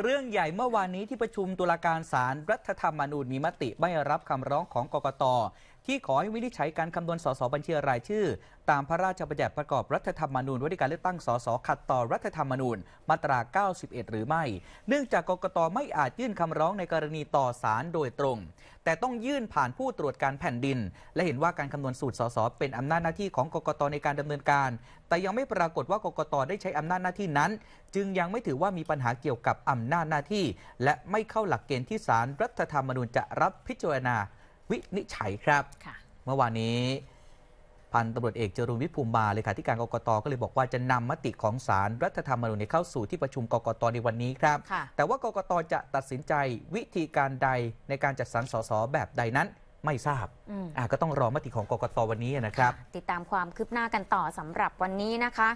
เรื่องใหญ่เมื่อวานนี้ที่ประชุมตุลาการศาลรรัฐธรรมนูญมีมติไม่รับคำร้องของกกตที่ขอให้วินิจฉัยการคำนวณสสบัญชีรายชื่อ ตามพระราชบัญญัติประกอบรัฐธรรมนูญว่าด้วยการเลือกตั้งสสขัดต่อรัฐธรรมนูญมาตรา 91 หรือไม่ เนื่องจากกกตไม่อาจยื่นคำร้องในกรณีต่อศาลโดยตรง แต่ต้องยื่นผ่านผู้ตรวจการแผ่นดิน และเห็นว่าการคำนวณสูตรสสเป็นอำนาจหน้าที่ของกกตในการดำเนินการ แต่ยังไม่ปรากฏว่ากกตได้ใช้อำนาจหน้าที่นั้น จึงยังไม่ถือว่ามีปัญหาเกี่ยวกับอำนาจหน้าที่ และไม่เข้าหลักเกณฑ์ที่ศาลรัฐธรรมนูญจะรับพิจารณาวินิจฉัยครับเมื่อวานนี้พันตำรวจเอกจรุนวิภูมิมาเลยค่ะที่การกรกตก็เลยบอกว่าจะนำมติของสารรัฐธรรมนูญเข้าสู่ที่ประชุมกรกตในวันนี้ครับ แต่ว่ากรกตจะตัดสินใจวิธีการใดในการจัดสรรสสแบบใดนั้นไม่ทราบก็ต้องรอมติของกรกต วันนี้นะครับ ติดตามความคืบหน้ากันต่อสำหรับวันนี้นะคะ